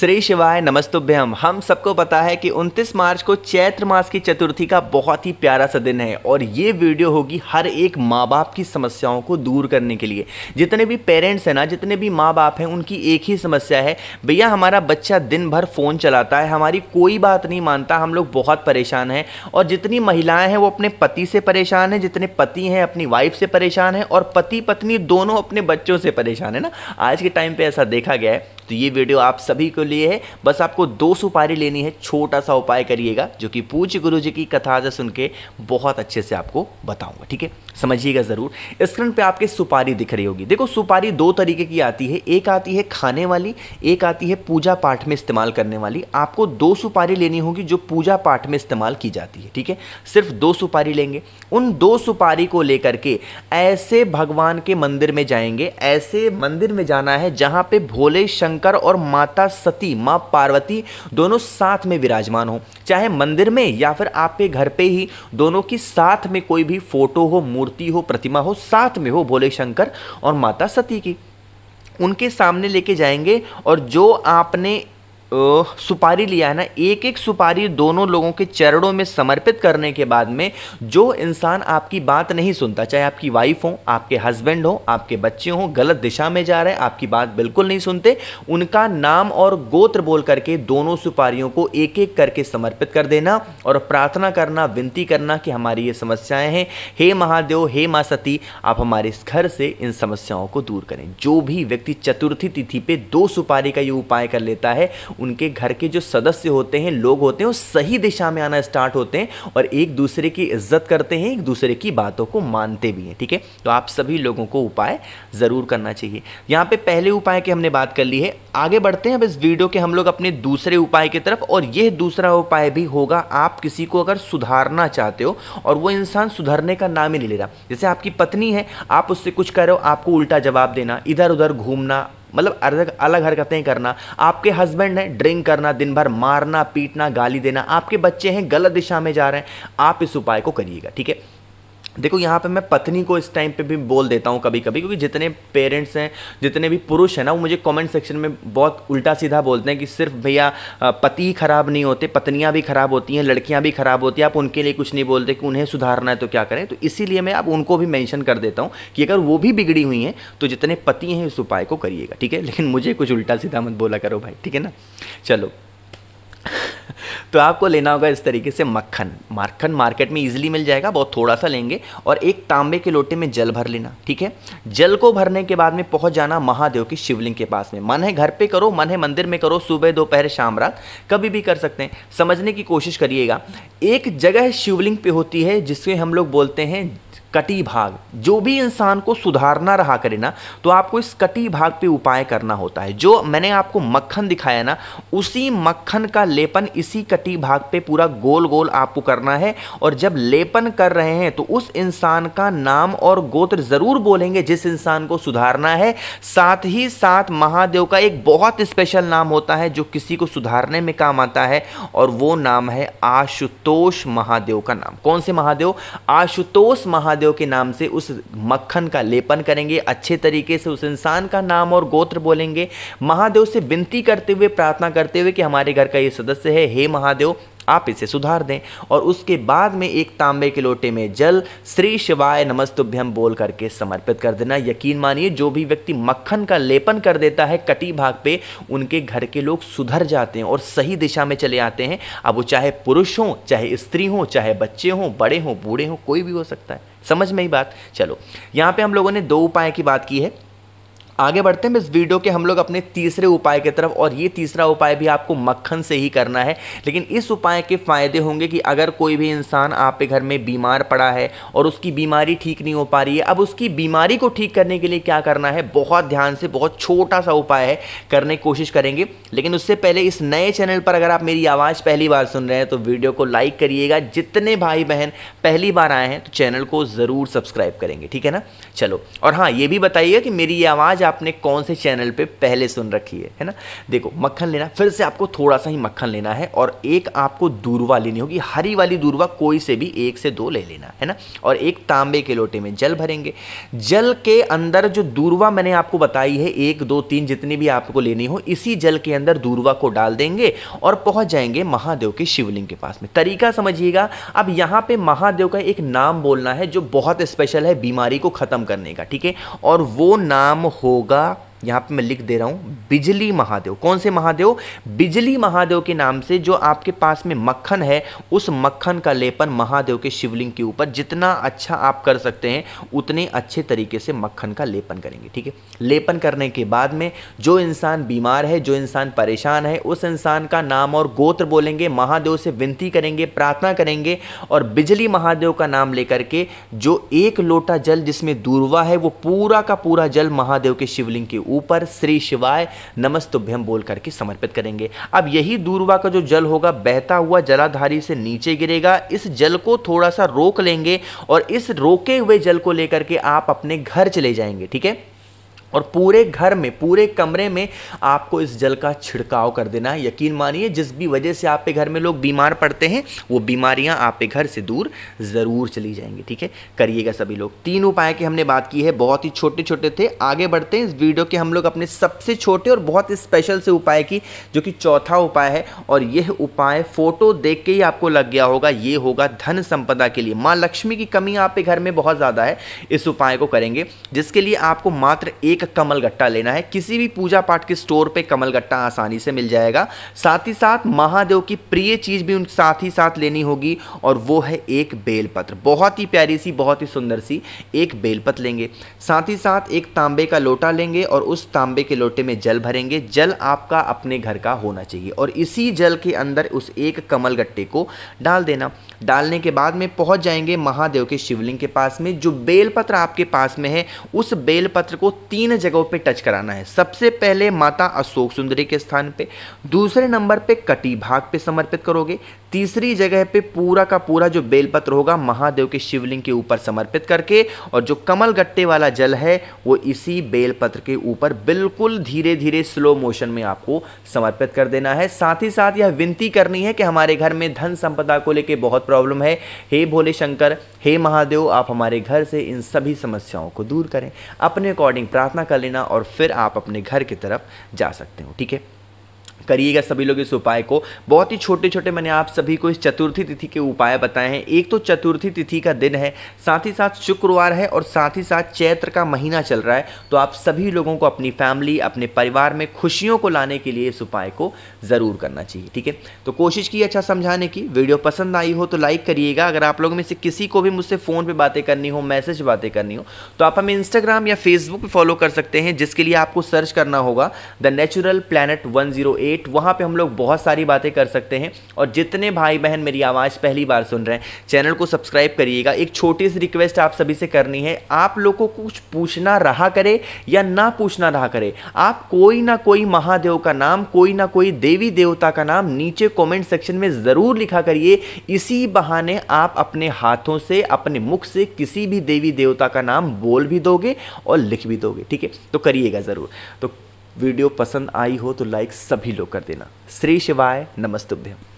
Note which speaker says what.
Speaker 1: श्री शिवाय नमस्तुभ्यम हम सबको पता है कि 29 मार्च को चैत्र मास की चतुर्थी का बहुत ही प्यारा सा दिन है और ये वीडियो होगी हर एक माँ बाप की समस्याओं को दूर करने के लिए जितने भी पेरेंट्स हैं ना जितने भी माँ बाप हैं उनकी एक ही समस्या है भैया हमारा बच्चा दिन भर फ़ोन चलाता है हमारी कोई बात नहीं मानता हम लोग बहुत परेशान हैं और जितनी महिलाएँ हैं वो अपने पति से परेशान हैं जितने पति हैं अपनी वाइफ से परेशान हैं और पति पत्नी दोनों अपने बच्चों से परेशान है ना आज के टाइम पर ऐसा देखा गया है तो ये वीडियो आप सभी के लिए है बस आपको दो सुपारी लेनी है छोटा सा उपाय करिएगा जो कि पूज्य गुरु जी की कथा से सुन के बहुत अच्छे से आपको बताऊंगा ठीक है समझिएगा ज़रूर स्क्रीन पे आपके सुपारी दिख रही होगी देखो सुपारी दो तरीके की आती है एक आती है खाने वाली एक आती है पूजा पाठ में इस्तेमाल करने वाली आपको दो सुपारी लेनी होगी जो पूजा पाठ में इस्तेमाल की जाती है ठीक है सिर्फ दो सुपारी लेंगे उन दो सुपारी को लेकर के ऐसे भगवान के मंदिर में जाएंगे ऐसे मंदिर में जाना है जहाँ पे भोले शंकर शंकर और माता सती माँ पार्वती दोनों साथ में विराजमान हो चाहे मंदिर में या फिर आपके घर पे ही दोनों की साथ में कोई भी फोटो हो मूर्ति हो प्रतिमा हो साथ में हो भोले शंकर और माता सती की उनके सामने लेके जाएंगे और जो आपने सुपारी लिया है ना एक एक सुपारी दोनों लोगों के चरणों में समर्पित करने के बाद में जो इंसान आपकी बात नहीं सुनता चाहे आपकी वाइफ हो आपके हस्बैंड हो आपके बच्चे हों गलत दिशा में जा रहे हैं आपकी बात बिल्कुल नहीं सुनते उनका नाम और गोत्र बोल करके दोनों सुपारियों को एक एक करके समर्पित कर देना और प्रार्थना करना विनती करना कि हमारी ये समस्याएं हैं हे महादेव हे माँ सती आप हमारे इस घर से इन समस्याओं को दूर करें जो भी व्यक्ति चतुर्थी तिथि पे दो सुपारी का ये उपाय कर लेता है उनके घर के जो सदस्य होते हैं लोग होते हैं वो सही दिशा में आना स्टार्ट होते हैं और एक दूसरे की इज्जत करते हैं एक दूसरे की बातों को मानते भी हैं ठीक है तो आप सभी लोगों को उपाय ज़रूर करना चाहिए यहाँ पे पहले उपाय की हमने बात कर ली है आगे बढ़ते हैं अब इस वीडियो के हम लोग अपने दूसरे उपाय की तरफ और यह दूसरा उपाय भी होगा आप किसी को अगर सुधारना चाहते हो और वो इंसान सुधरने का नाम ही नहीं ले रहा जैसे आपकी पत्नी है आप उससे कुछ कह रहे हो आपको उल्टा जवाब देना इधर उधर घूमना मतलब अलग अलग हरकतें करना आपके हस्बैंड हैं ड्रिंक करना दिन भर मारना पीटना गाली देना आपके बच्चे हैं गलत दिशा में जा रहे हैं आप इस उपाय को करिएगा ठीक है देखो यहाँ पे मैं पत्नी को इस टाइम पे भी बोल देता हूँ कभी कभी क्योंकि जितने पेरेंट्स हैं जितने भी पुरुष हैं ना वो मुझे कमेंट सेक्शन में बहुत उल्टा सीधा बोलते हैं कि सिर्फ भैया पति ख़राब नहीं होते पत्नियाँ भी ख़राब होती हैं लड़कियाँ भी ख़राब होती हैं आप उनके लिए कुछ नहीं बोलते कि उन्हें सुधारना है तो क्या करें तो इसीलिए मैं आप उनको भी मैंशन कर देता हूँ कि अगर वो भी बिगड़ी हुई हैं तो जितने पति हैं इस उपाय को करिएगा ठीक है लेकिन मुझे कुछ उल्टा सीधा मत बोला करो भाई ठीक है ना चलो तो आपको लेना होगा इस तरीके से मक्खन मक्खन मार्केट में इजीली मिल जाएगा बहुत थोड़ा सा लेंगे और एक तांबे के लोटे में जल भर लेना ठीक है जल को भरने के बाद में पहुंच जाना महादेव की शिवलिंग के पास में मन है घर पे करो मन है मंदिर में करो सुबह दोपहर शाम रात कभी भी कर सकते हैं समझने की कोशिश करिएगा एक जगह शिवलिंग पे होती है जिसके हम लोग बोलते हैं कटी भाग जो भी इंसान को सुधारना रहा करे ना तो आपको इस कटी भाग पे उपाय करना होता है जो मैंने आपको मक्खन दिखाया ना उसी मक्खन का लेपन इसी कटी भाग पे पूरा गोल गोल आपको करना है और जब लेपन कर रहे हैं तो उस इंसान का नाम और गोत्र ज़रूर बोलेंगे जिस इंसान को सुधारना है साथ ही साथ महादेव का एक बहुत स्पेशल नाम होता है जो किसी को सुधारने में काम आता है और वो नाम है आशुतोष महादेव का नाम कौन से महादेव आशुतोष महादेव महादेव के नाम से उस मक्खन का लेपन करेंगे अच्छे तरीके से उस इंसान का नाम और गोत्र बोलेंगे महादेव से विनती करते हुए प्रार्थना करते हुए कि हमारे घर का ये सदस्य है हे महादेव आप इसे सुधार दें और उसके बाद में एक तांबे के लोटे में जल श्री शिवाय नमस्तुभ्यम बोल करके समर्पित कर देना यकीन मानिए जो भी व्यक्ति मक्खन का लेपन कर देता है कटी भाग पे उनके घर के लोग सुधर जाते हैं और सही दिशा में चले आते हैं अब वो चाहे पुरुष हों चाहे स्त्री हों चाहे बच्चे हों बड़े हों बूढ़े हों कोई भी हो सकता है समझ में ही बात चलो यहाँ पे हम लोगों ने दो उपाय की बात की है आगे बढ़ते हैं इस वीडियो के हम लोग अपने तीसरे उपाय की तरफ और ये तीसरा उपाय भी आपको मक्खन से ही करना है लेकिन इस उपाय के फ़ायदे होंगे कि अगर कोई भी इंसान आपके घर में बीमार पड़ा है और उसकी बीमारी ठीक नहीं हो पा रही है अब उसकी बीमारी को ठीक करने के लिए क्या करना है बहुत ध्यान से बहुत छोटा सा उपाय है करने की कोशिश करेंगे लेकिन उससे पहले इस नए चैनल पर अगर आप मेरी आवाज़ पहली बार सुन रहे हैं तो वीडियो को लाइक करिएगा जितने भाई बहन पहली बार आए हैं तो चैनल को ज़रूर सब्सक्राइब करेंगे ठीक है ना चलो और हाँ ये भी बताइए कि मेरी ये आवाज़ आपने कौन से चैनल पे पहले सुन रखी है है ना देखो मक्खन लेना फिर से आपको थोड़ा सा ही मक्खन लेना है और एक आपको दूरवा लेनी होगी हरी वाली दूरवा कोई से भी एक से दो ले लेना है ना और एक तांबे के लोटे में जल भरेंगे जल के अंदर जो दूरवा मैंने आपको बताई है एक दो तीन जितनी भी आपको लेनी हो इसी जल के अंदर दूरवा को डाल देंगे और पहुंच जाएंगे महादेव के शिवलिंग के पास में तरीका समझिएगा अब यहां पे महादेव का एक नाम बोलना है जो बहुत स्पेशल है बीमारी को खत्म करने का ठीक है और वो नाम हो yoga यहाँ पे मैं लिख दे रहा हूँ बिजली महादेव कौन से महादेव बिजली महादेव के नाम से जो आपके पास में मक्खन है उस मक्खन का लेपन महादेव के शिवलिंग के ऊपर जितना अच्छा आप कर सकते हैं उतने अच्छे तरीके से मक्खन का लेपन करेंगे ठीक है लेपन करने के बाद में जो इंसान बीमार है जो इंसान परेशान है उस इंसान का नाम और गोत्र बोलेंगे महादेव से विनती करेंगे प्रार्थना करेंगे और बिजली महादेव का नाम लेकर के जो एक लोटा जल जिसमें दूरवा है वो पूरा का पूरा जल महादेव के शिवलिंग के ऊपर ऊपर श्री शिवाय नमस्तुभ्यम बोल करके समर्पित करेंगे अब यही दूरवा का जो जल होगा बहता हुआ जलाधारी से नीचे गिरेगा इस जल को थोड़ा सा रोक लेंगे और इस रोके हुए जल को लेकर के आप अपने घर चले जाएंगे ठीक है और पूरे घर में पूरे कमरे में आपको इस जल का छिड़काव कर देना है यकीन मानिए जिस भी वजह से आपके घर में लोग बीमार पड़ते हैं वो बीमारियां आपके घर से दूर ज़रूर चली जाएंगी ठीक है करिएगा सभी लोग तीन उपाय की हमने बात की है बहुत ही छोटे छोटे थे आगे बढ़ते हैं इस वीडियो के हम लोग अपने सबसे छोटे और बहुत स्पेशल से उपाय की जो कि चौथा उपाय है और यह उपाय फ़ोटो देख के ही आपको लग गया होगा ये होगा धन संपदा के लिए माँ लक्ष्मी की कमी आपके घर में बहुत ज़्यादा है इस उपाय को करेंगे जिसके लिए आपको मात्र एक एक कमल गट्टा लेना है किसी भी पूजा पाठ के स्टोर पे कमल गट्टा आसानी से मिल जाएगा साथ ही साथ महादेव की प्रिय चीज़ भी उन साथ ही साथ लेनी होगी और वो है एक बेलपत्र बहुत ही प्यारी सी बहुत ही सुंदर सी एक बेलपत्र लेंगे साथ ही साथ एक तांबे का लोटा लेंगे और उस तांबे के लोटे में जल भरेंगे जल आपका अपने घर का होना चाहिए और इसी जल के अंदर उस एक कमल गट्टे को डाल देना डालने के बाद में पहुंच जाएंगे महादेव के शिवलिंग के पास में जो बेलपत्र आपके पास में है उस बेलपत्र को तीन विभिन्न जगहों पर टच कराना है सबसे पहले माता अशोक सुंदरी के स्थान पे दूसरे नंबर पे कटी भाग पे समर्पित करोगे तीसरी जगह पे पूरा का पूरा जो बेलपत्र होगा महादेव के शिवलिंग के ऊपर समर्पित करके और जो कमल गट्टे वाला जल है वो इसी बेलपत्र के ऊपर बिल्कुल धीरे धीरे स्लो मोशन में आपको समर्पित कर देना है साथ ही साथ यह विनती करनी है कि हमारे घर में धन संपदा को लेकर बहुत प्रॉब्लम है हे भोले शंकर हे महादेव आप हमारे घर से इन सभी समस्याओं को दूर करें अपने अकॉर्डिंग प्रार्थना कर लेना और फिर आप अपने घर की तरफ जा सकते हो ठीक है करिएगा सभी लोग इस उपाय को बहुत ही छोटे छोटे मैंने आप सभी को इस चतुर्थी तिथि के उपाय बताए हैं एक तो चतुर्थी तिथि का दिन है साथ ही साथ शुक्रवार है और साथ ही साथ चैत्र का महीना चल रहा है तो आप सभी लोगों को अपनी फैमिली अपने परिवार में खुशियों को लाने के लिए इस उपाय को ज़रूर करना चाहिए ठीक है तो कोशिश की अच्छा समझाने की वीडियो पसंद आई हो तो लाइक करिएगा अगर आप लोगों में से किसी को भी मुझसे फ़ोन पर बातें करनी हो मैसेज बातें करनी हो तो आप हमें इंस्टाग्राम या फेसबुक पर फॉलो कर सकते हैं जिसके लिए आपको सर्च करना होगा the natural planet one zero eight वहाँ पर हम लोग बहुत सारी बातें कर सकते हैं और जितने भाई बहन मेरी आवाज़ पहली बार सुन रहे हैं चैनल को सब्सक्राइब करिएगा एक छोटी सी रिक्वेस्ट आप सभी से करनी है आप लोग को कुछ पूछना रहा करे या ना पूछना रहा करे आप कोई ना कोई महादेव का नाम कोई ना कोई देवी देवता का नाम नीचे कमेंट सेक्शन में ज़रूर लिखा करिए इसी बहाने आप अपने हाथों से अपने मुख से किसी भी देवी देवता का नाम बोल भी दोगे और लिख भी दोगे ठीक है तो करिएगा ज़रूर तो वीडियो पसंद आई हो तो लाइक सभी लोग कर देना श्री शिवाय नमस्तुभ्यम